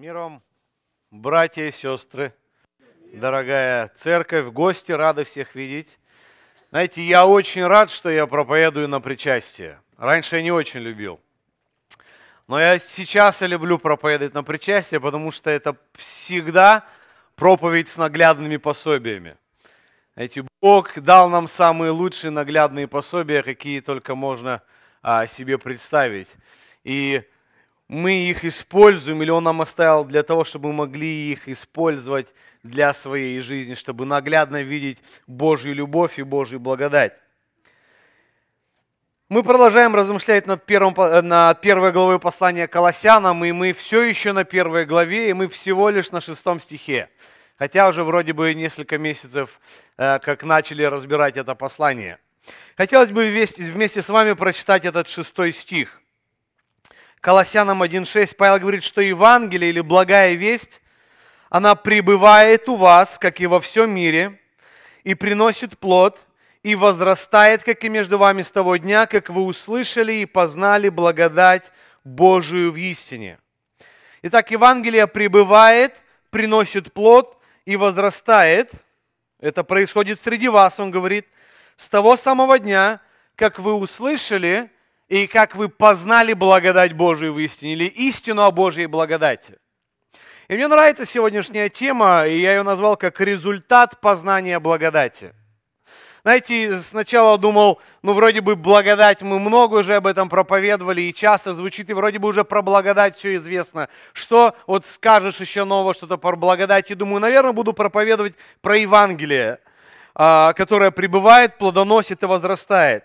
Миром, братья и сестры, дорогая церковь, гости, рады всех видеть. Знаете, я очень рад, что я проповедую на причастие. Раньше я не очень любил. Но я сейчас я люблю проповедовать на причастие, потому что это всегда проповедь с наглядными пособиями. Знаете, Бог дал нам самые лучшие наглядные пособия, какие только можно а, себе представить. И мы их используем, или Он нам оставил для того, чтобы мы могли их использовать для своей жизни, чтобы наглядно видеть Божью любовь и Божью благодать. Мы продолжаем размышлять над, первым, э, над первой главой послания Колоссянам, и мы все еще на первой главе, и мы всего лишь на шестом стихе. Хотя уже вроде бы несколько месяцев, э, как начали разбирать это послание. Хотелось бы вместе с вами прочитать этот шестой стих – Колоссянам 1.6 Павел говорит, что Евангелие или благая весть, она пребывает у вас, как и во всем мире, и приносит плод, и возрастает, как и между вами с того дня, как вы услышали и познали благодать Божию в истине. Итак, Евангелие пребывает, приносит плод и возрастает. Это происходит среди вас, он говорит, с того самого дня, как вы услышали – и как вы познали благодать Божию в истине, или истину о Божьей благодати. И мне нравится сегодняшняя тема, и я ее назвал как результат познания благодати. Знаете, сначала думал, ну вроде бы благодать, мы много уже об этом проповедовали, и часто звучит, и вроде бы уже про благодать все известно. Что вот скажешь еще нового, что-то про благодать, и думаю, наверное, буду проповедовать про Евангелие. А, которая пребывает, плодоносит и возрастает.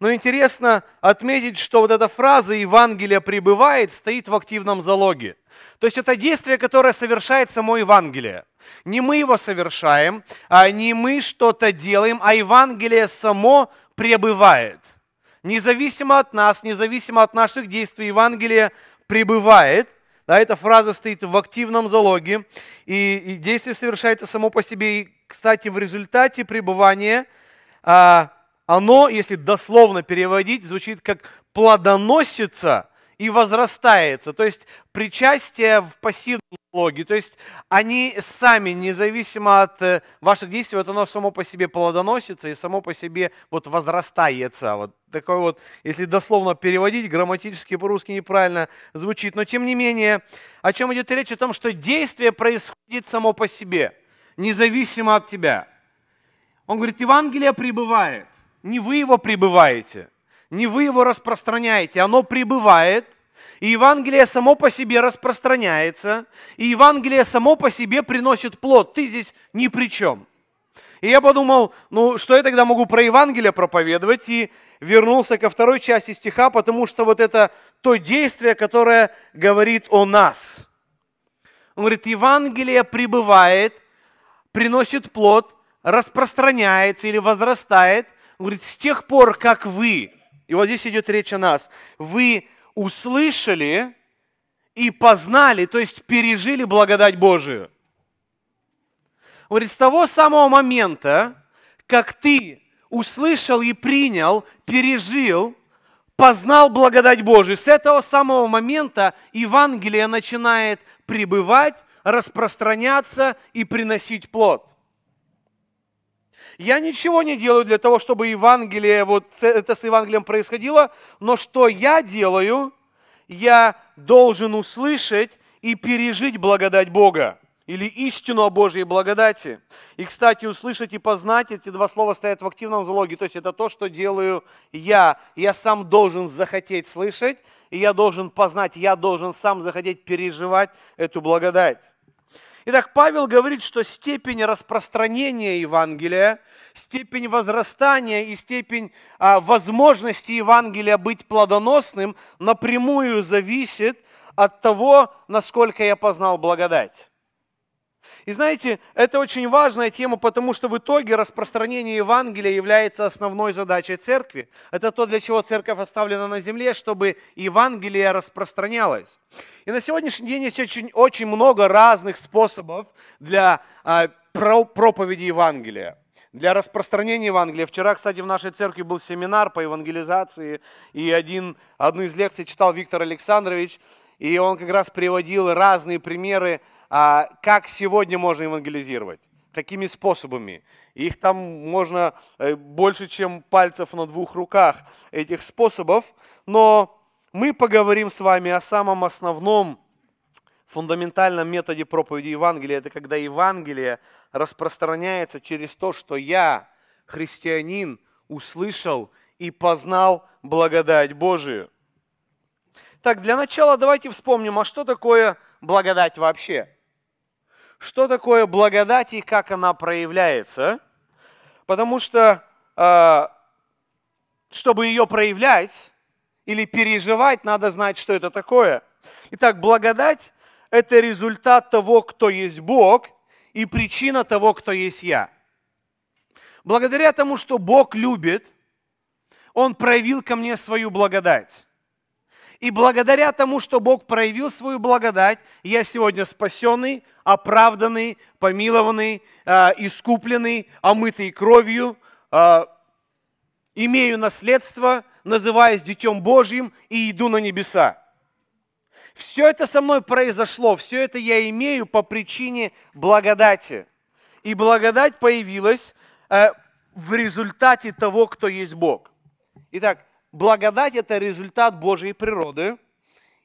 Но интересно отметить, что вот эта фраза «Евангелие пребывает» стоит в активном залоге. То есть это действие, которое совершает само Евангелие. Не мы его совершаем, а не мы что-то делаем, а Евангелие само пребывает. Независимо от нас, независимо от наших действий, Евангелие пребывает. Да, эта фраза стоит в активном залоге, и, и действие совершается само по себе, и кстати, в результате пребывания, а, оно, если дословно переводить, звучит как плодоносится и возрастается. То есть причастие в пассивном слоге. То есть они сами, независимо от э, ваших действий, вот оно само по себе плодоносится и само по себе вот возрастается. Вот такой вот, если дословно переводить, грамматически по-русски неправильно звучит. Но тем не менее, о чем идет речь? О том, что действие происходит само по себе – независимо от тебя. Он говорит, Евангелие пребывает, не вы его пребываете, не вы его распространяете, оно пребывает, и Евангелие само по себе распространяется, и Евангелие само по себе приносит плод. Ты здесь ни при чем. И я подумал, ну что я тогда могу про Евангелие проповедовать? И вернулся ко второй части стиха, потому что вот это то действие, которое говорит о нас. Он говорит, Евангелие пребывает, приносит плод, распространяется или возрастает. Он говорит, с тех пор, как вы, и вот здесь идет речь о нас, вы услышали и познали, то есть пережили благодать Божию. Он говорит, с того самого момента, как ты услышал и принял, пережил – познал благодать Божию. С этого самого момента Евангелие начинает пребывать, распространяться и приносить плод. Я ничего не делаю для того, чтобы Евангелие, вот это с Евангелием происходило, но что я делаю, я должен услышать и пережить благодать Бога или истину о Божьей благодати. И, кстати, услышать и познать, эти два слова стоят в активном залоге, то есть это то, что делаю я. Я сам должен захотеть слышать, и я должен познать, я должен сам захотеть переживать эту благодать. Итак, Павел говорит, что степень распространения Евангелия, степень возрастания и степень а, возможности Евангелия быть плодоносным напрямую зависит от того, насколько я познал благодать. И знаете, это очень важная тема, потому что в итоге распространение Евангелия является основной задачей церкви. Это то, для чего церковь оставлена на земле, чтобы Евангелие распространялось. И на сегодняшний день есть очень, очень много разных способов для а, проповеди Евангелия для распространения Евангелия. Вчера, кстати, в нашей церкви был семинар по евангелизации, и один, одну из лекций читал Виктор Александрович, и он как раз приводил разные примеры а как сегодня можно евангелизировать, какими способами. Их там можно э, больше, чем пальцев на двух руках, этих способов. Но мы поговорим с вами о самом основном, фундаментальном методе проповеди Евангелия. Это когда Евангелие распространяется через то, что я, христианин, услышал и познал благодать Божию. Так, для начала давайте вспомним, а что такое благодать вообще? что такое благодать и как она проявляется, потому что, э, чтобы ее проявлять или переживать, надо знать, что это такое. Итак, благодать – это результат того, кто есть Бог, и причина того, кто есть я. Благодаря тому, что Бог любит, Он проявил ко мне свою благодать. И благодаря тому, что Бог проявил свою благодать, я сегодня спасенный, оправданный, помилованный, а, искупленный, омытый кровью, а, имею наследство, называясь Детем Божьим и иду на небеса. Все это со мной произошло, все это я имею по причине благодати. И благодать появилась э, в результате того, кто есть Бог. Итак, Благодать – это результат Божьей природы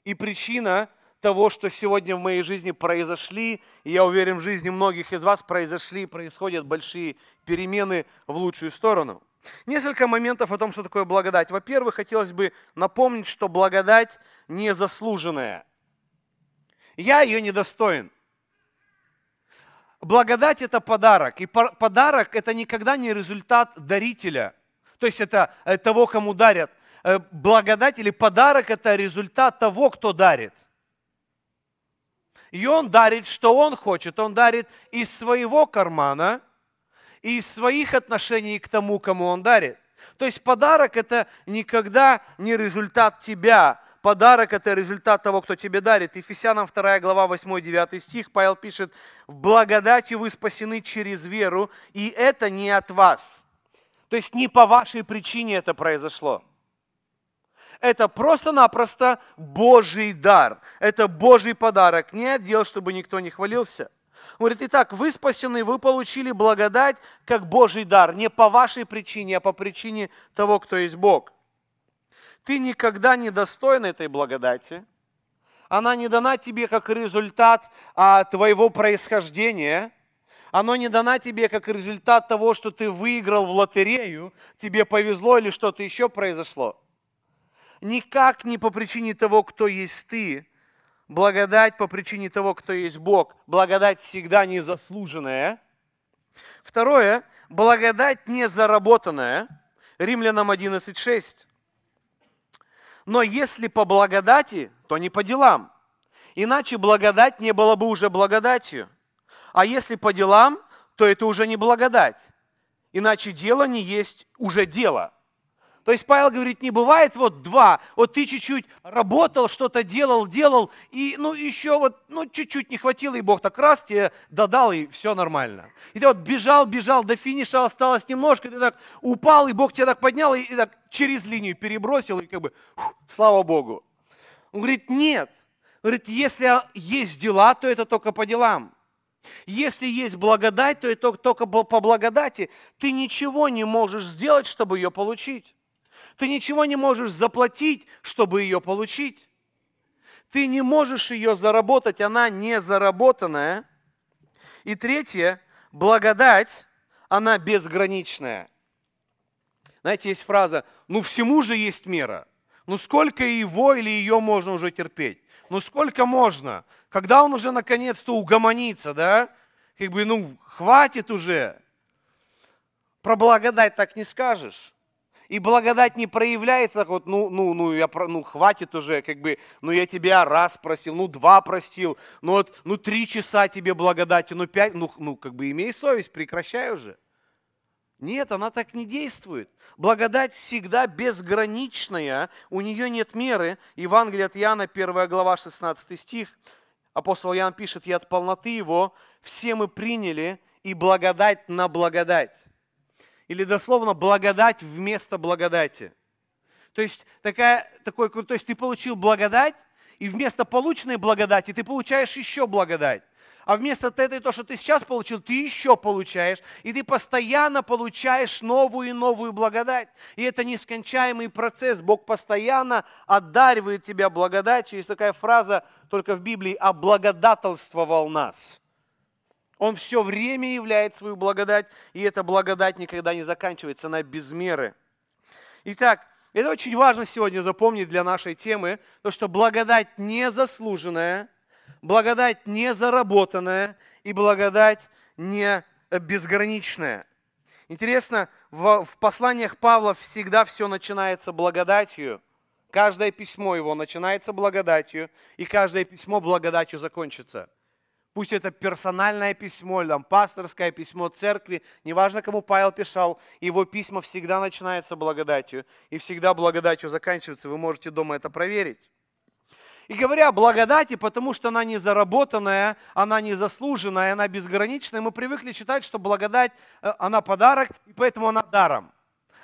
и причина того, что сегодня в моей жизни произошли, и я уверен, в жизни многих из вас произошли, происходят большие перемены в лучшую сторону. Несколько моментов о том, что такое благодать. Во-первых, хотелось бы напомнить, что благодать незаслуженная. Я ее недостоин. Благодать – это подарок, и подарок – это никогда не результат дарителя, то есть это э, того, кому дарят. Э, благодать или подарок – это результат того, кто дарит. И он дарит, что он хочет. Он дарит из своего кармана и из своих отношений к тому, кому он дарит. То есть подарок – это никогда не результат тебя. Подарок – это результат того, кто тебе дарит. Ефесянам 2 глава 8-9 стих Павел пишет, «В благодати вы спасены через веру, и это не от вас». То есть не по вашей причине это произошло это просто-напросто Божий дар. Это Божий подарок. Не отдел, чтобы никто не хвалился. Он говорит, итак, вы спасены, вы получили благодать как Божий дар. Не по вашей причине, а по причине того, кто есть Бог. Ты никогда не достоин этой благодати. Она не дана тебе как результат а, твоего происхождения – Она не дана тебе как результат того, что ты выиграл в лотерею, тебе повезло или что-то еще произошло никак не по причине того, кто есть ты, благодать по причине того, кто есть Бог. Благодать всегда незаслуженная. Второе, благодать незаработанная. Римлянам 11.6. Но если по благодати, то не по делам. Иначе благодать не была бы уже благодатью. А если по делам, то это уже не благодать. Иначе дело не есть уже дело. То есть Павел говорит, не бывает вот два, вот ты чуть-чуть работал, что-то делал, делал, и ну еще вот, ну чуть-чуть не хватило, и Бог так раз тебе додал, и все нормально. И ты вот бежал, бежал, до финиша осталось немножко, ты так упал, и Бог тебя так поднял, и, и так через линию перебросил, и как бы, фу, слава Богу. Он говорит, нет. Он говорит, если есть дела, то это только по делам. Если есть благодать, то это только по благодати. Ты ничего не можешь сделать, чтобы ее получить. Ты ничего не можешь заплатить, чтобы ее получить. Ты не можешь ее заработать, она не заработанная. И третье, благодать, она безграничная. Знаете, есть фраза, ну всему же есть мера. Ну сколько его или ее можно уже терпеть? Ну сколько можно? Когда он уже наконец-то угомонится, да? Как бы, ну хватит уже. Про благодать так не скажешь. И благодать не проявляется, так вот, ну, ну, ну, я, ну, хватит уже, как бы, ну, я тебя раз просил, ну, два простил, ну, вот, ну, три часа тебе благодати, ну, пять, ну, ну, как бы, имей совесть, прекращай уже. Нет, она так не действует. Благодать всегда безграничная, у нее нет меры. Евангелие от Иоанна, 1 глава, 16 стих. Апостол Иоанн пишет, «И от полноты его все мы приняли, и благодать на благодать». Или дословно благодать вместо благодати. То есть, такая, такой, то есть ты получил благодать, и вместо полученной благодати ты получаешь еще благодать. А вместо этой, то, что ты сейчас получил, ты еще получаешь. И ты постоянно получаешь новую и новую благодать. И это нескончаемый процесс. Бог постоянно отдаривает тебя благодатью. Есть такая фраза только в Библии «облагодателствовал «А нас». Он все время являет свою благодать, и эта благодать никогда не заканчивается, она без меры. Итак, это очень важно сегодня запомнить для нашей темы, то что благодать незаслуженная, благодать незаработанная и благодать не безграничная. Интересно, в, в посланиях Павла всегда все начинается благодатью. Каждое письмо его начинается благодатью, и каждое письмо благодатью закончится – Пусть это персональное письмо, или там, пасторское письмо церкви, неважно, кому Павел писал, его письма всегда начинаются благодатью, и всегда благодатью заканчиваются. Вы можете дома это проверить. И говоря о благодати, потому что она не заработанная, она не заслуженная, она безграничная, мы привыкли считать, что благодать, э, она подарок, и поэтому она даром.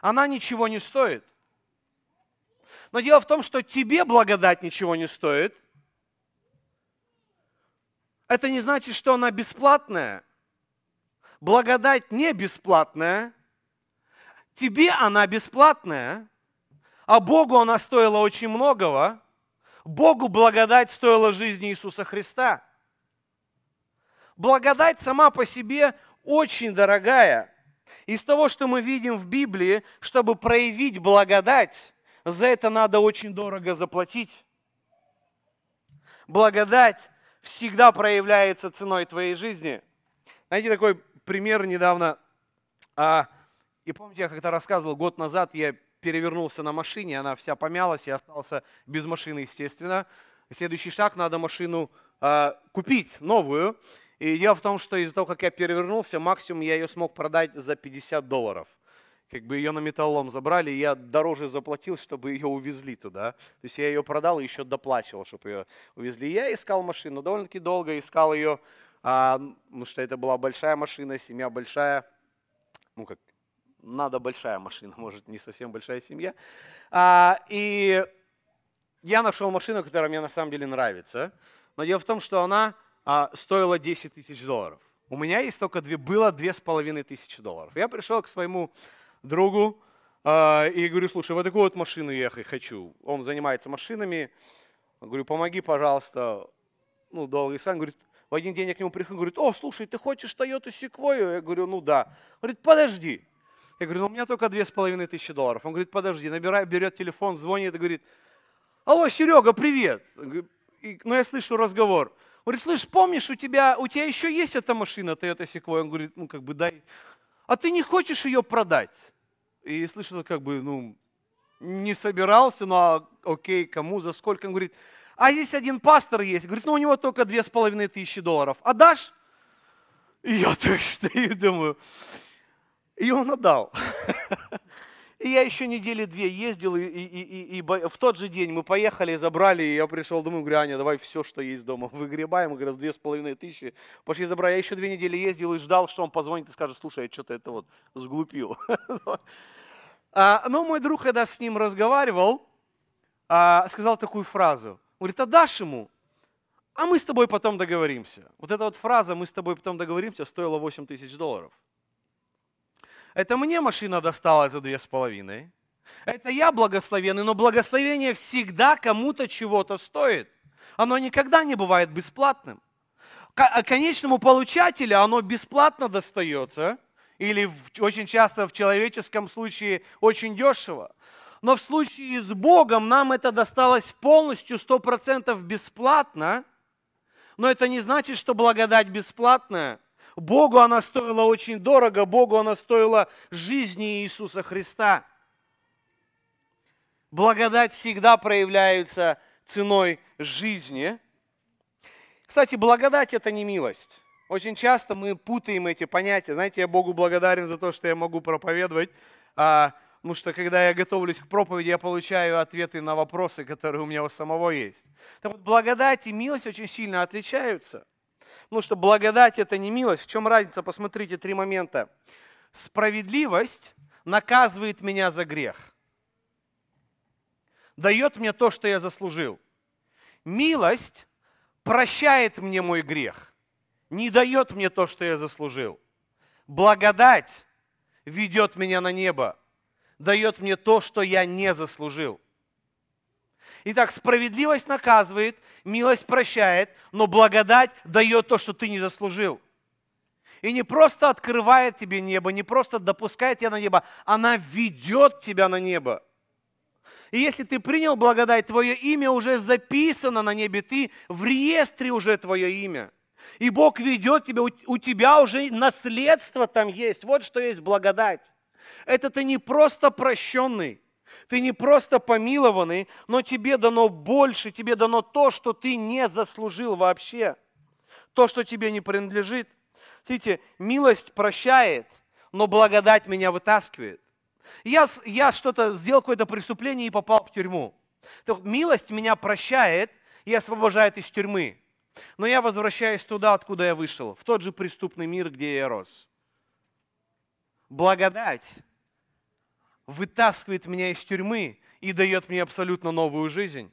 Она ничего не стоит. Но дело в том, что тебе благодать ничего не стоит – это не значит, что она бесплатная. Благодать не бесплатная. Тебе она бесплатная, а Богу она стоила очень многого. Богу благодать стоила жизни Иисуса Христа. Благодать сама по себе очень дорогая. Из того, что мы видим в Библии, чтобы проявить благодать, за это надо очень дорого заплатить. Благодать всегда проявляется ценой твоей жизни. Знаете, такой пример недавно. А, и помните, я как-то рассказывал, год назад я перевернулся на машине, она вся помялась, я остался без машины, естественно. Следующий шаг, надо машину а, купить, новую. И дело в том, что из-за того, как я перевернулся, максимум я ее смог продать за 50 долларов как бы ее на металлом забрали, и я дороже заплатил, чтобы ее увезли туда. То есть я ее продал и еще доплачивал, чтобы ее увезли. И Я искал машину, довольно-таки долго искал ее, а, потому что это была большая машина, семья большая, ну как, надо большая машина, может, не совсем большая семья. А, и я нашел машину, которая мне на самом деле нравится, но дело в том, что она а, стоила 10 тысяч долларов. У меня есть только две, было две с половиной тысячи долларов. Я пришел к своему другу а, и говорю, слушай, вот такую вот машину я хочу. Он занимается машинами. Говорю, помоги, пожалуйста. Ну, долгий сан. Говорит, в один день я к нему прихожу, говорит, о, слушай, ты хочешь Toyota Sequoia? Я говорю, ну да. Он говорит, подожди. Я говорю, ну у меня только две с половиной тысячи долларов. Он говорит, подожди, набирай, берет телефон, звонит и говорит, алло, Серега, привет. И, ну я слышу разговор. Он говорит, слышь, помнишь, у тебя, у тебя еще есть эта машина Toyota Sequoia? Он говорит, ну как бы дай, а ты не хочешь ее продать. И слышал, как бы, ну, не собирался, но, ну, а окей, кому, за сколько. Он говорит, а здесь один пастор есть. Говорит, ну, у него только две с половиной тысячи долларов. Отдашь? А и я так стою, думаю. И он отдал. И я еще недели две ездил, и, и, и, и, и в тот же день мы поехали, забрали, и я пришел домой, говорю, Аня, давай все, что есть дома, выгребаем, как раз две с половиной тысячи, пошли забрали. Я еще две недели ездил и ждал, что он позвонит и скажет, слушай, я что-то это вот сглупил. А, Но ну, мой друг, когда с ним разговаривал, а, сказал такую фразу. Говорит, отдашь «А ему? А мы с тобой потом договоримся. Вот эта вот фраза «мы с тобой потом договоримся» стоила 8 тысяч долларов – это мне машина досталась за две с половиной. Это я благословенный, но благословение всегда кому-то чего-то стоит. Оно никогда не бывает бесплатным. К а конечному получателю оно бесплатно достается, или очень часто в человеческом случае очень дешево. Но в случае с Богом нам это досталось полностью, 100% бесплатно. Но это не значит, что благодать бесплатная – Богу она стоила очень дорого, Богу она стоила жизни Иисуса Христа. Благодать всегда проявляется ценой жизни. Кстати, благодать – это не милость. Очень часто мы путаем эти понятия. Знаете, я Богу благодарен за то, что я могу проповедовать, а, потому что когда я готовлюсь к проповеди, я получаю ответы на вопросы, которые у меня у самого есть. Так вот, благодать и милость очень сильно отличаются – ну что благодать это не милость. В чем разница? Посмотрите три момента. Справедливость наказывает меня за грех. Дает мне то, что я заслужил. Милость прощает мне мой грех. Не дает мне то, что я заслужил. Благодать ведет меня на небо. Дает мне то, что я не заслужил. Итак, справедливость наказывает, милость прощает, но благодать дает то, что ты не заслужил. И не просто открывает тебе небо, не просто допускает тебя на небо, она ведет тебя на небо. И если ты принял благодать, твое имя уже записано на небе, ты в реестре уже твое имя. И Бог ведет тебя, у тебя уже наследство там есть. Вот что есть благодать. Это ты не просто прощенный, ты не просто помилованный, но тебе дано больше, тебе дано то, что ты не заслужил вообще, то, что тебе не принадлежит. Смотрите, милость прощает, но благодать меня вытаскивает. Я, я что-то сделал, какое-то преступление и попал в тюрьму. Так, милость меня прощает и освобождает из тюрьмы. Но я возвращаюсь туда, откуда я вышел, в тот же преступный мир, где я рос. Благодать вытаскивает меня из тюрьмы и дает мне абсолютно новую жизнь.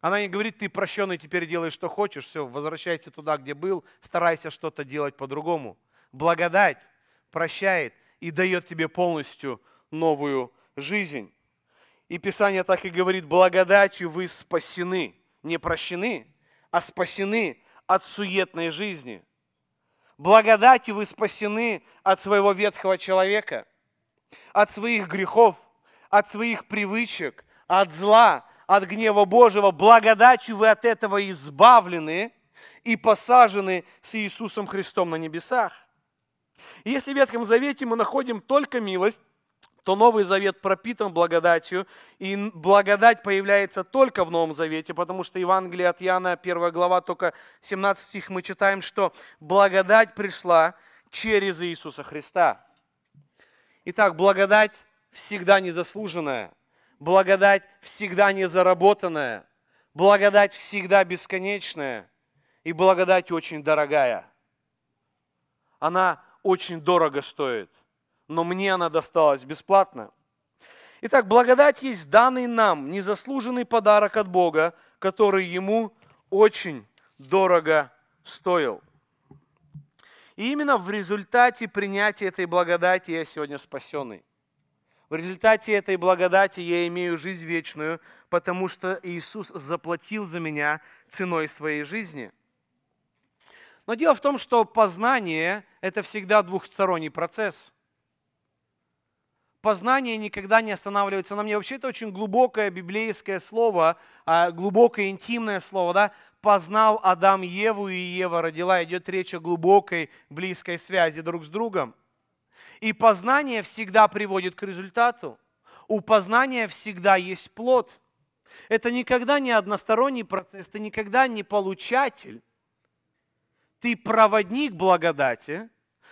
Она не говорит, ты прощенный, теперь делай, что хочешь, все, возвращайся туда, где был, старайся что-то делать по-другому. Благодать прощает и дает тебе полностью новую жизнь. И Писание так и говорит, благодатью вы спасены, не прощены, а спасены от суетной жизни. Благодатью вы спасены от своего ветхого человека – от своих грехов, от своих привычек, от зла, от гнева Божьего. Благодатью вы от этого избавлены и посажены с Иисусом Христом на небесах. если в Ветхом Завете мы находим только милость, то Новый Завет пропитан благодатью, и благодать появляется только в Новом Завете, потому что Евангелие от Иоанна, 1 глава, только 17 стих, мы читаем, что благодать пришла через Иисуса Христа. Итак, благодать всегда незаслуженная, благодать всегда незаработанная, благодать всегда бесконечная и благодать очень дорогая. Она очень дорого стоит, но мне она досталась бесплатно. Итак, благодать есть данный нам незаслуженный подарок от Бога, который ему очень дорого стоил. И именно в результате принятия этой благодати я сегодня спасенный. В результате этой благодати я имею жизнь вечную, потому что Иисус заплатил за меня ценой своей жизни. Но дело в том, что познание – это всегда двухсторонний процесс. Познание никогда не останавливается на мне. Вообще это очень глубокое библейское слово, а, глубокое интимное слово. Да? познал Адам Еву, и Ева родила. Идет речь о глубокой, близкой связи друг с другом. И познание всегда приводит к результату. У познания всегда есть плод. Это никогда не односторонний процесс, ты никогда не получатель. Ты проводник благодати.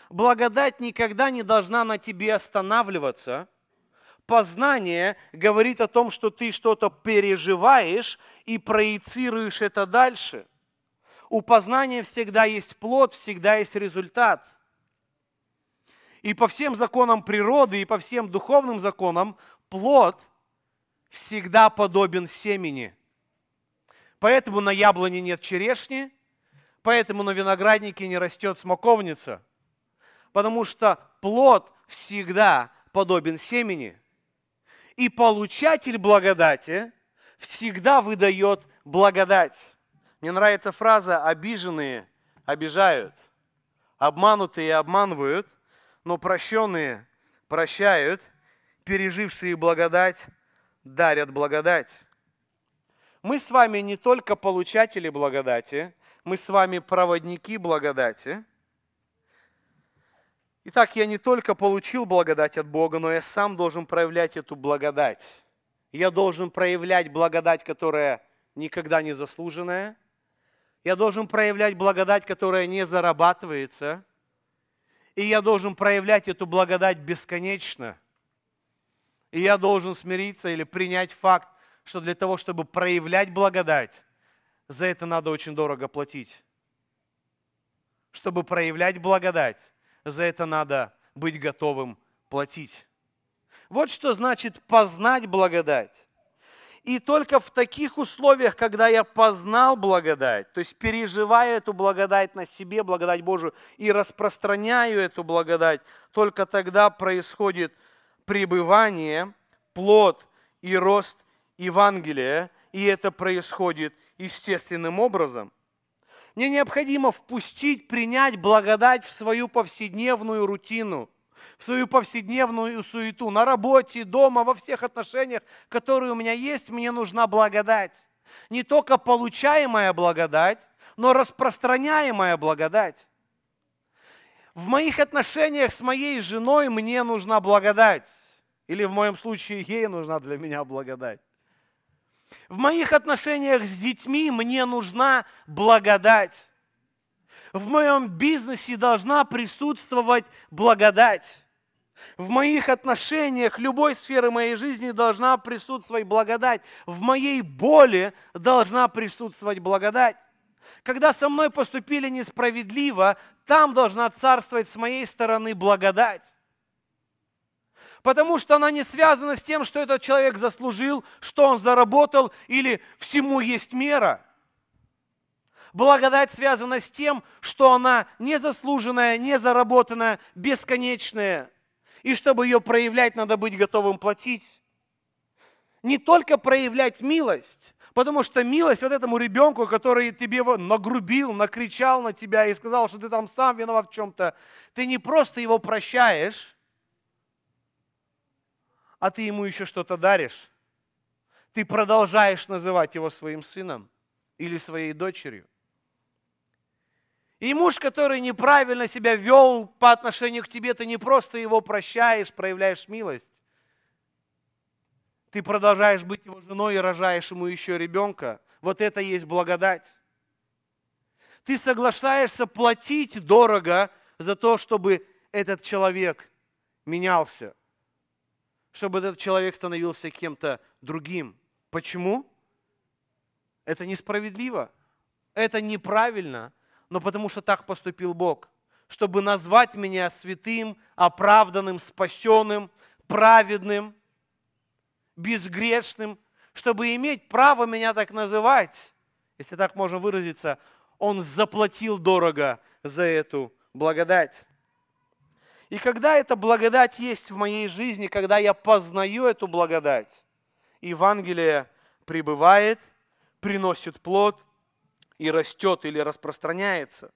Благодать никогда не должна на тебе останавливаться – Познание говорит о том, что ты что-то переживаешь и проецируешь это дальше. У познания всегда есть плод, всегда есть результат. И по всем законам природы, и по всем духовным законам плод всегда подобен семени. Поэтому на яблоне нет черешни, поэтому на винограднике не растет смоковница, потому что плод всегда подобен семени – и получатель благодати всегда выдает благодать. Мне нравится фраза «обиженные обижают, обманутые обманывают, но прощенные прощают, пережившие благодать дарят благодать». Мы с вами не только получатели благодати, мы с вами проводники благодати – Итак, я не только получил благодать от Бога, но я сам должен проявлять эту благодать. Я должен проявлять благодать, которая никогда не заслуженная. Я должен проявлять благодать, которая не зарабатывается. И я должен проявлять эту благодать бесконечно. И я должен смириться или принять факт, что для того, чтобы проявлять благодать, за это надо очень дорого платить. Чтобы проявлять благодать, за это надо быть готовым платить. Вот что значит познать благодать. И только в таких условиях, когда я познал благодать, то есть переживаю эту благодать на себе, благодать Божию, и распространяю эту благодать, только тогда происходит пребывание, плод и рост Евангелия, и это происходит естественным образом – мне необходимо впустить, принять благодать в свою повседневную рутину, в свою повседневную суету, на работе, дома, во всех отношениях, которые у меня есть, мне нужна благодать. Не только получаемая благодать, но распространяемая благодать. В моих отношениях с моей женой мне нужна благодать. Или в моем случае ей нужна для меня благодать. В моих отношениях с детьми мне нужна благодать. В моем бизнесе должна присутствовать благодать. В моих отношениях любой сферы моей жизни должна присутствовать благодать. В моей боли должна присутствовать благодать. Когда со мной поступили несправедливо, там должна царствовать с моей стороны благодать потому что она не связана с тем, что этот человек заслужил, что он заработал или всему есть мера. Благодать связана с тем, что она незаслуженная, незаработанная, бесконечная. И чтобы ее проявлять, надо быть готовым платить. Не только проявлять милость, потому что милость вот этому ребенку, который тебе нагрубил, накричал на тебя и сказал, что ты там сам виноват в чем-то, ты не просто его прощаешь, а ты ему еще что-то даришь. Ты продолжаешь называть его своим сыном или своей дочерью. И муж, который неправильно себя вел по отношению к тебе, ты не просто его прощаешь, проявляешь милость. Ты продолжаешь быть его женой и рожаешь ему еще ребенка. Вот это есть благодать. Ты соглашаешься платить дорого за то, чтобы этот человек менялся чтобы этот человек становился кем-то другим. Почему? Это несправедливо, это неправильно, но потому что так поступил Бог, чтобы назвать меня святым, оправданным, спасенным, праведным, безгрешным, чтобы иметь право меня так называть, если так можно выразиться, Он заплатил дорого за эту благодать. И когда эта благодать есть в моей жизни, когда я познаю эту благодать, Евангелие пребывает, приносит плод и растет или распространяется.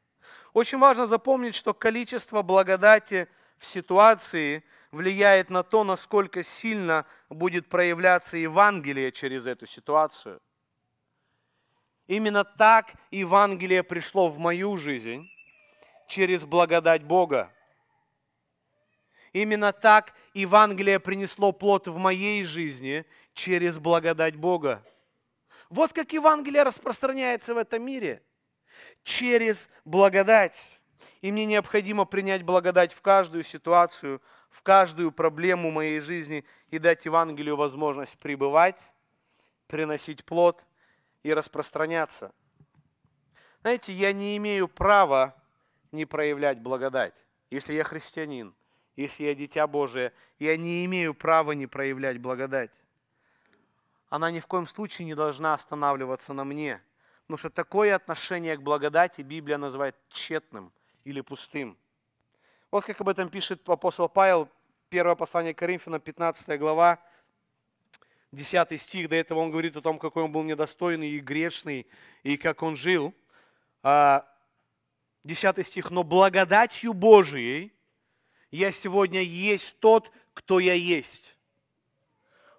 Очень важно запомнить, что количество благодати в ситуации влияет на то, насколько сильно будет проявляться Евангелие через эту ситуацию. Именно так Евангелие пришло в мою жизнь через благодать Бога. Именно так Евангелие принесло плод в моей жизни через благодать Бога. Вот как Евангелие распространяется в этом мире. Через благодать. И мне необходимо принять благодать в каждую ситуацию, в каждую проблему моей жизни и дать Евангелию возможность пребывать, приносить плод и распространяться. Знаете, я не имею права не проявлять благодать, если я христианин – если я дитя Божие, я не имею права не проявлять благодать. Она ни в коем случае не должна останавливаться на мне, потому что такое отношение к благодати Библия называет тщетным или пустым. Вот как об этом пишет апостол Павел, первое послание Коринфянам, 15 глава, 10 стих. До этого он говорит о том, какой он был недостойный и грешный, и как он жил. 10 а, стих. «Но благодатью Божией я сегодня есть тот, кто я есть.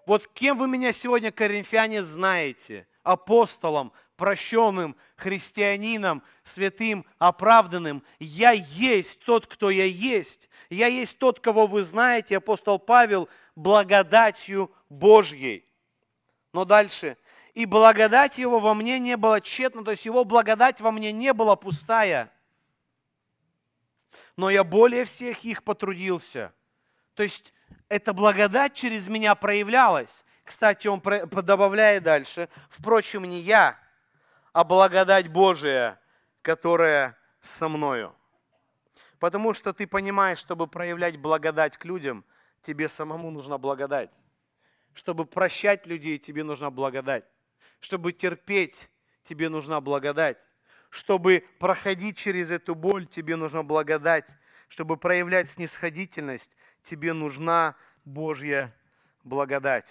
Вот кем вы меня сегодня, коринфяне, знаете? Апостолом, прощенным, христианином, святым, оправданным. Я есть тот, кто я есть. Я есть тот, кого вы знаете, апостол Павел, благодатью Божьей. Но дальше. И благодать его во мне не была тщетна, то есть его благодать во мне не была пустая – но я более всех их потрудился. То есть эта благодать через меня проявлялась. Кстати, он добавляет дальше, впрочем, не я, а благодать Божия, которая со мною. Потому что ты понимаешь, чтобы проявлять благодать к людям, тебе самому нужна благодать. Чтобы прощать людей, тебе нужна благодать. Чтобы терпеть, тебе нужна благодать. Чтобы проходить через эту боль, тебе нужна благодать. Чтобы проявлять снисходительность, тебе нужна Божья благодать,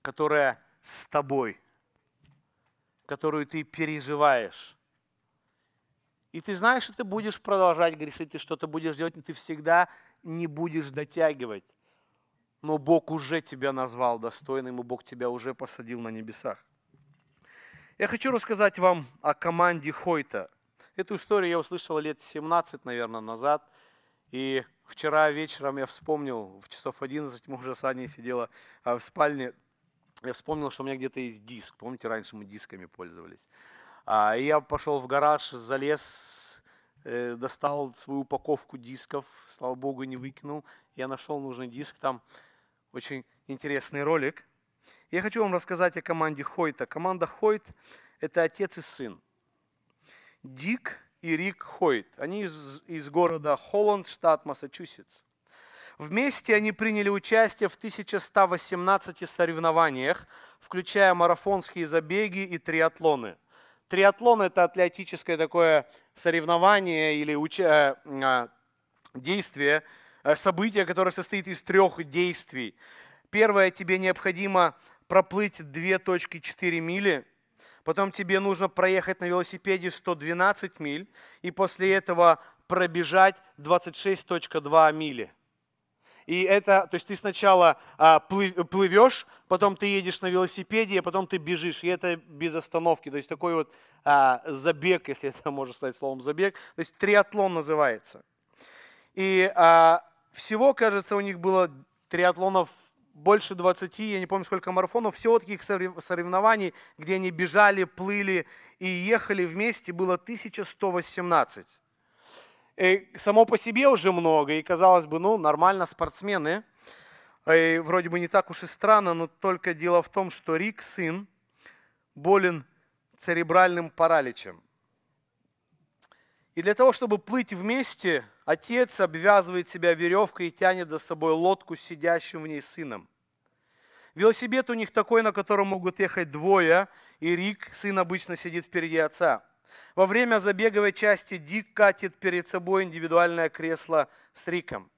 которая с тобой, которую ты переживаешь. И ты знаешь, что ты будешь продолжать грешить, и что-то будешь делать, но ты всегда не будешь дотягивать. Но Бог уже тебя назвал достойным, и Бог тебя уже посадил на небесах. Я хочу рассказать вам о команде Хойта. Эту историю я услышал лет 17, наверное, назад. И вчера вечером я вспомнил, в часов 11 мы уже с Аней сидела а, в спальне, я вспомнил, что у меня где-то есть диск. Помните, раньше мы дисками пользовались. А, и я пошел в гараж, залез, э, достал свою упаковку дисков, слава богу, не выкинул. Я нашел нужный диск, там очень интересный ролик – я хочу вам рассказать о команде Хойта. Команда Хойт – это отец и сын. Дик и Рик Хойт. Они из, из города Холланд, штат Массачусетс. Вместе они приняли участие в 1118 соревнованиях, включая марафонские забеги и триатлоны. Триатлон – это атлетическое такое соревнование или уча... Э, а, действие, э, событие, которое состоит из трех действий. Первое, тебе необходимо проплыть 2.4 мили, потом тебе нужно проехать на велосипеде 112 миль, и после этого пробежать 26.2 мили. И это, то есть ты сначала а, плывешь, потом ты едешь на велосипеде, а потом ты бежишь. И это без остановки. То есть такой вот а, забег, если это можно сказать словом забег. То есть триатлон называется. И а, всего, кажется, у них было триатлонов больше 20, я не помню сколько марафонов, все всего таких соревнований, где они бежали, плыли и ехали вместе, было 1118. И э, само по себе уже много, и казалось бы, ну, нормально, спортсмены. И э, вроде бы не так уж и странно, но только дело в том, что Рик, сын, болен церебральным параличем. И для того, чтобы плыть вместе, Отец обвязывает себя веревкой и тянет за собой лодку с сидящим в ней сыном. Велосипед у них такой, на котором могут ехать двое, и Рик, сын, обычно сидит впереди отца. Во время забеговой части Дик катит перед собой индивидуальное кресло с Риком.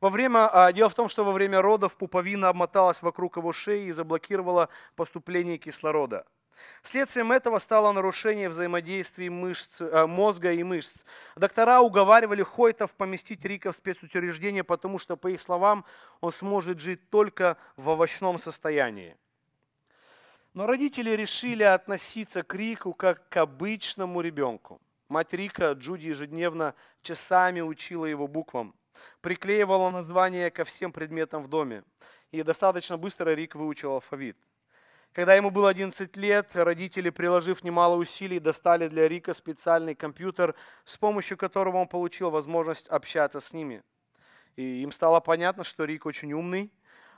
Во время, а, дело в том, что во время родов пуповина обмоталась вокруг его шеи и заблокировала поступление кислорода – Следствием этого стало нарушение взаимодействий мышц, э, мозга и мышц. Доктора уговаривали Хойтов поместить Рика в спецучреждение, потому что, по их словам, он сможет жить только в овощном состоянии. Но родители решили относиться к Рику как к обычному ребенку. Мать Рика, Джуди, ежедневно часами учила его буквам, приклеивала названия ко всем предметам в доме. И достаточно быстро Рик выучил алфавит – когда ему было 11 лет, родители, приложив немало усилий, достали для Рика специальный компьютер, с помощью которого он получил возможность общаться с ними. И им стало понятно, что Рик очень умный.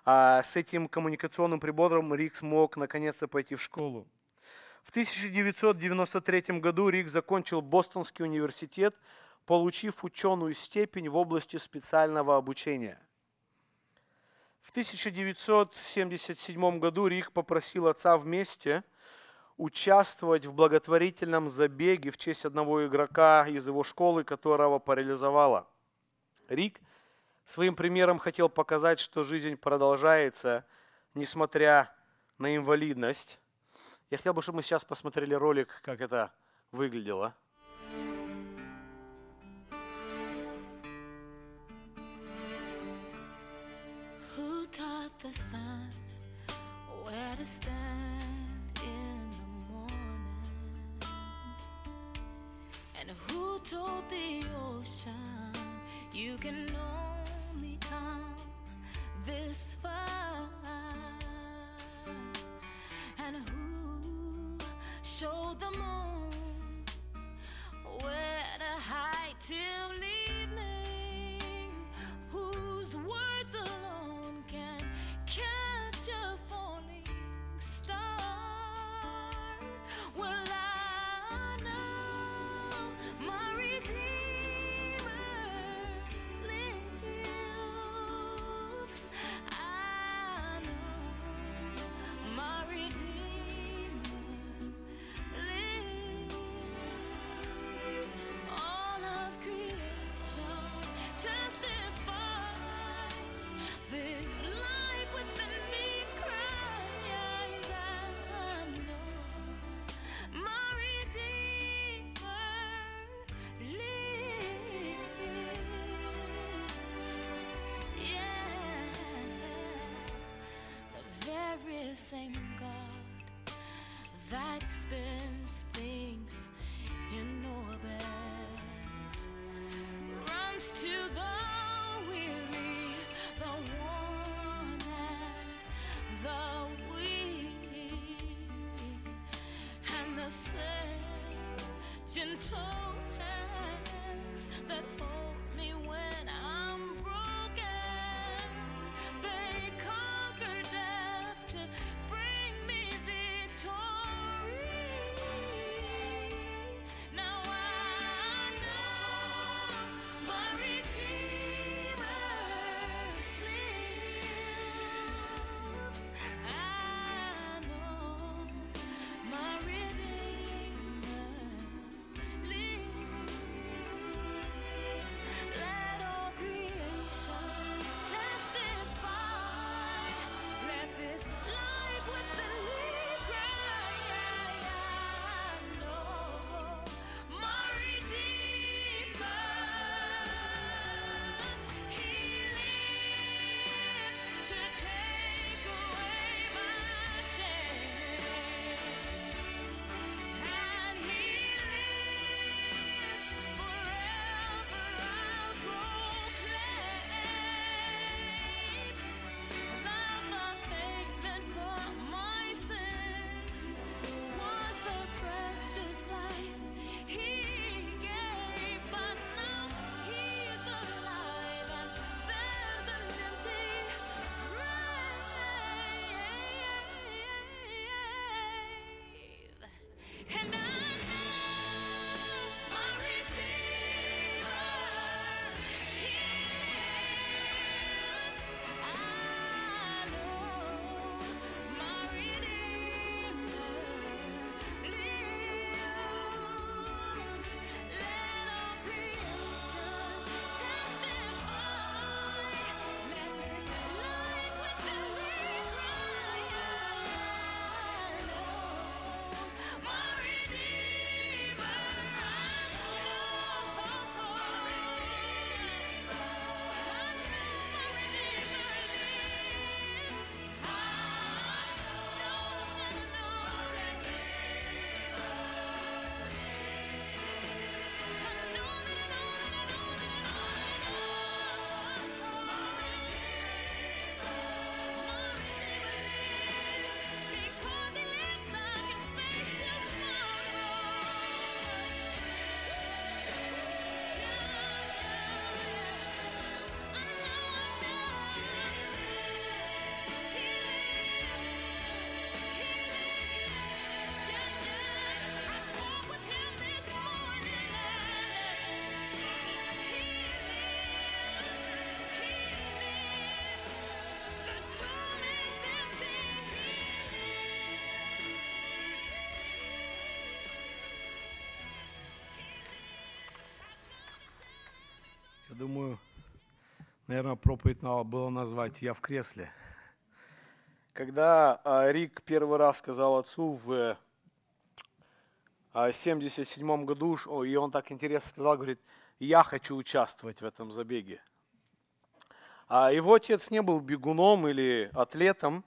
А с этим коммуникационным прибором Рик смог наконец-то пойти в школу. В 1993 году Рик закончил Бостонский университет, получив ученую степень в области специального обучения – в 1977 году Рик попросил отца вместе участвовать в благотворительном забеге в честь одного игрока из его школы, которого парализовало. Рик своим примером хотел показать, что жизнь продолжается, несмотря на инвалидность. Я хотел бы, чтобы мы сейчас посмотрели ролик, как это выглядело. the sun, where to stand in the morning. And who told the ocean you can only come this far? And who showed the moon where to hide till evening? Whose word? that spins things in orbit runs to the weary, the worn, and the weak, and the same gentle. думаю, наверное, проповедь надо было назвать «Я в кресле». Когда а, Рик первый раз сказал отцу в 77 а, году, и он так интересно сказал, говорит, «Я хочу участвовать в этом забеге». А его отец не был бегуном или атлетом,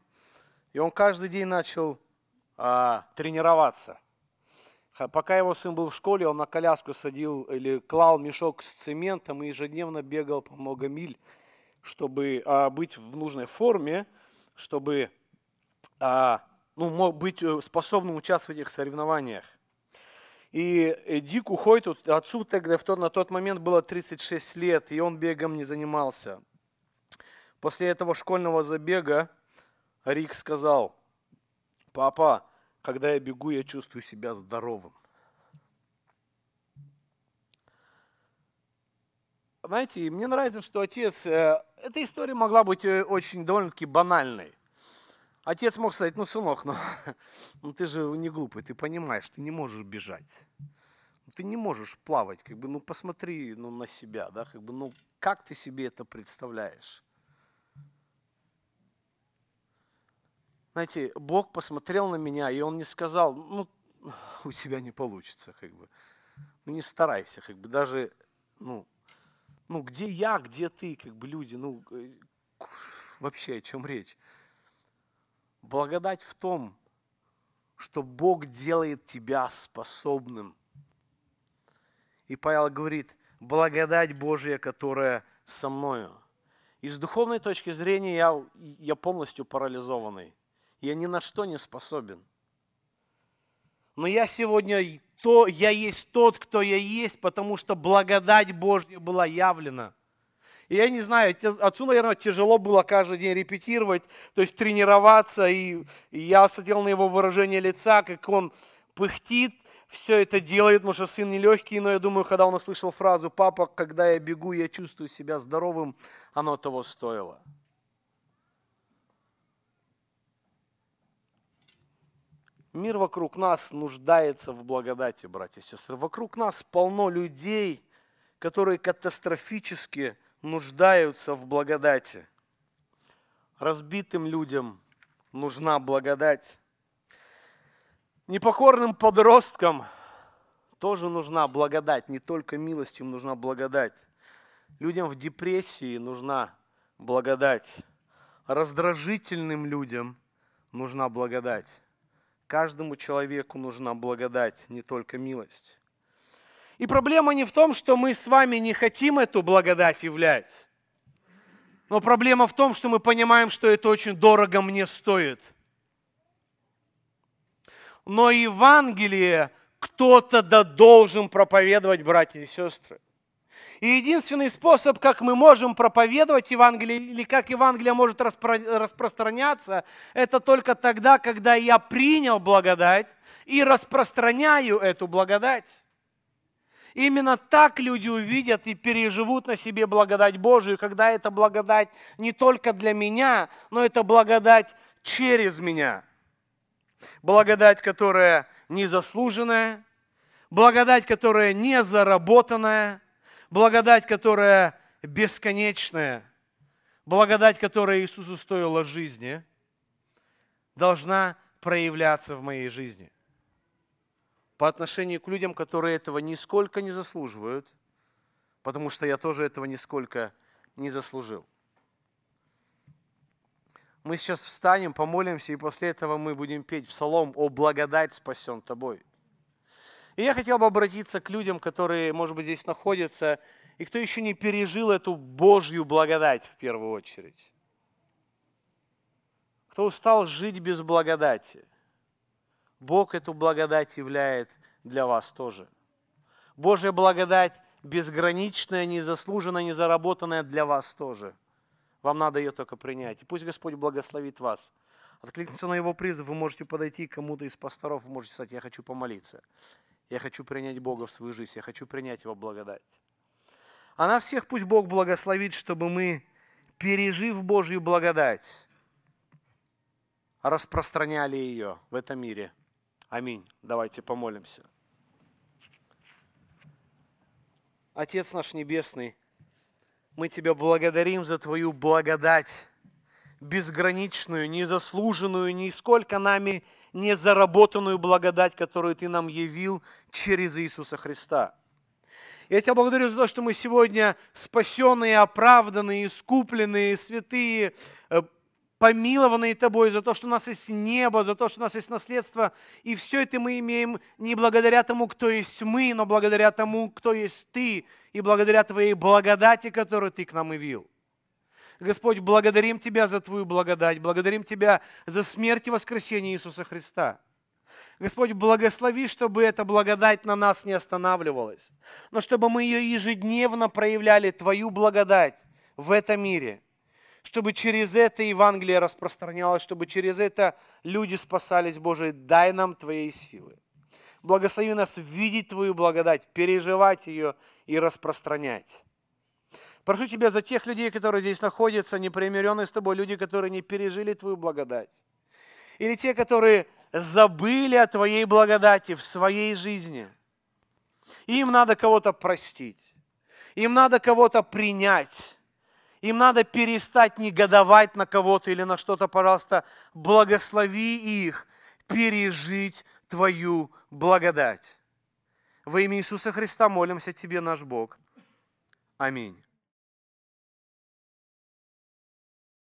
и он каждый день начал а, тренироваться – Пока его сын был в школе, он на коляску садил или клал мешок с цементом и ежедневно бегал по много миль, чтобы а, быть в нужной форме, чтобы а, ну, мог быть э, способным участвовать в этих соревнованиях. И э, Дику Хойту, отцу тогда в тот, на тот момент было 36 лет, и он бегом не занимался. После этого школьного забега Рик сказал, «Папа, когда я бегу, я чувствую себя здоровым. Знаете, мне нравится, что отец... Э, эта история могла быть э, очень довольно-таки банальной. Отец мог сказать, ну, сынок, ну, ну ты же не глупый, ты понимаешь, ты не можешь бежать. Ты не можешь плавать, как бы, ну посмотри ну, на себя, да, как бы, ну как ты себе это представляешь? Знаете, Бог посмотрел на меня, и Он не сказал, ну, у тебя не получится, как бы. Ну, не старайся, как бы, даже, ну, ну, где я, где ты, как бы, люди, ну, э, вообще о чем речь? Благодать в том, что Бог делает тебя способным. И Павел говорит, благодать Божия, которая со мною. И с духовной точки зрения я, я полностью парализованный. Я ни на что не способен. Но я сегодня то, я есть тот, кто я есть, потому что благодать Божья была явлена. И я не знаю, отцу, наверное, тяжело было каждый день репетировать, то есть тренироваться. И, и я смотрел на его выражение лица, как он пыхтит, все это делает, потому что сын нелегкий, но я думаю, когда он услышал фразу «Папа, когда я бегу, я чувствую себя здоровым», оно того стоило. Мир вокруг нас нуждается в благодати, братья и сестры. Вокруг нас полно людей, которые катастрофически нуждаются в благодати. Разбитым людям нужна благодать. Непокорным подросткам тоже нужна благодать, не только милость, им нужна благодать. Людям в депрессии нужна благодать. Раздражительным людям нужна благодать Каждому человеку нужна благодать, не только милость. И проблема не в том, что мы с вами не хотим эту благодать являть. Но проблема в том, что мы понимаем, что это очень дорого мне стоит. Но Евангелие кто-то да должен проповедовать, братья и сестры. И единственный способ, как мы можем проповедовать Евангелие, или как Евангелие может распро- распространяться, это только тогда, когда я принял благодать и распространяю эту благодать. Именно так люди увидят и переживут на себе благодать Божию, когда это благодать не только для меня, но это благодать через меня. Благодать, которая незаслуженная, благодать, которая не заработанная – благодать, которая бесконечная, благодать, которая Иисусу стоила жизни, должна проявляться в моей жизни. По отношению к людям, которые этого нисколько не заслуживают, потому что я тоже этого нисколько не заслужил. Мы сейчас встанем, помолимся, и после этого мы будем петь псалом «О благодать спасен тобой». И я хотел бы обратиться к людям, которые, может быть, здесь находятся, и кто еще не пережил эту Божью благодать в первую очередь. Кто устал жить без благодати. Бог эту благодать являет для вас тоже. Божья благодать безграничная, незаслуженная, незаработанная для вас тоже. Вам надо ее только принять. И пусть Господь благословит вас. Откликнуться на его призыв, вы можете подойти к кому-то из пасторов, вы можете сказать, я хочу помолиться. Я хочу принять Бога в свою жизнь, я хочу принять Его благодать. А нас всех пусть Бог благословит, чтобы мы, пережив Божью благодать, распространяли ее в этом мире. Аминь. Давайте помолимся. Отец наш Небесный, мы Тебя благодарим за Твою благодать, безграничную, незаслуженную, нисколько нами не незаработанную благодать, которую Ты нам явил через Иисуса Христа. Я Тебя благодарю за то, что мы сегодня спасенные, оправданные, искупленные, святые, э, помилованные Тобой, за то, что у нас есть небо, за то, что у нас есть наследство. И все это мы имеем не благодаря тому, кто есть мы, но благодаря тому, кто есть Ты, и благодаря Твоей благодати, которую Ты к нам явил. Господь, благодарим Тебя за Твою благодать, благодарим Тебя за смерть и воскресение Иисуса Христа. Господь, благослови, чтобы эта благодать на нас не останавливалась, но чтобы мы ее ежедневно проявляли, Твою благодать в этом мире, чтобы через это Евангелие распространялось, чтобы через это люди спасались, Боже, дай нам Твоей силы. Благослови нас видеть Твою благодать, переживать ее и распространять. Прошу Тебя за тех людей, которые здесь находятся, непримиренные с Тобой, люди, которые не пережили Твою благодать. Или те, которые забыли о Твоей благодати в своей жизни. Им надо кого-то простить. Им надо кого-то принять. Им надо перестать негодовать на кого-то или на что-то. Пожалуйста, благослови их пережить Твою благодать. Во имя Иисуса Христа молимся Тебе, наш Бог. Аминь.